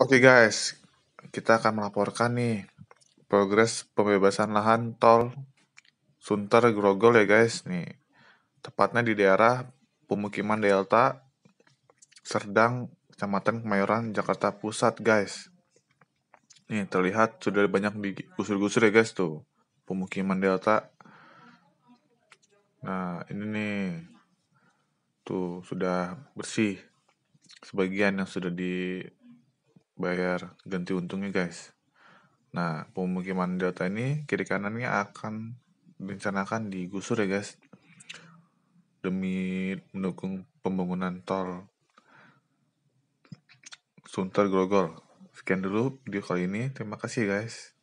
Oke guys, kita akan melaporkan nih progres pembebasan lahan tol Sunter Grogol ya guys nih. Tepatnya di daerah pemukiman Delta Serdang, Kecamatan Kemayoran, Jakarta Pusat guys. Nih terlihat sudah banyak digusur-gusur ya guys tuh pemukiman Delta. Nah ini nih tuh sudah bersih sebagian yang sudah di bayar ganti untungnya guys nah pemukiman delta ini kiri kanannya akan direncanakan digusur ya guys demi mendukung pembangunan tol Sunter Grogol sekian dulu video kali ini terima kasih guys